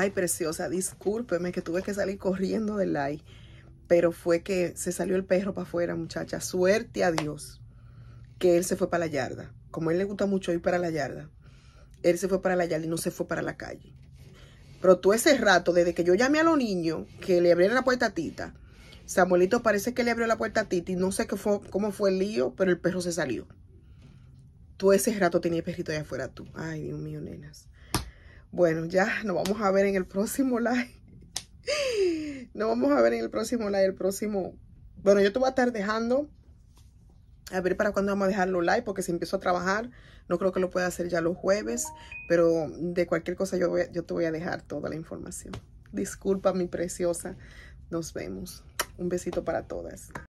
Ay, preciosa, discúlpeme que tuve que salir corriendo del aire. Pero fue que se salió el perro para afuera, muchacha. Suerte a Dios que él se fue para la yarda. Como a él le gusta mucho ir para la yarda, él se fue para la yarda y no se fue para la calle. Pero tú ese rato, desde que yo llamé a los niños que le abrieron la puerta a Tita, Samuelito parece que le abrió la puerta a Tita y no sé qué fue, cómo fue el lío, pero el perro se salió. Tú ese rato tenías perrito allá afuera tú. Ay, Dios mío, nenas. Bueno, ya nos vamos a ver en el próximo live. Nos vamos a ver en el próximo live, el próximo... Bueno, yo te voy a estar dejando. A ver para cuándo vamos a dejarlo live, porque si empiezo a trabajar, no creo que lo pueda hacer ya los jueves. Pero de cualquier cosa yo, yo te voy a dejar toda la información. Disculpa, mi preciosa. Nos vemos. Un besito para todas.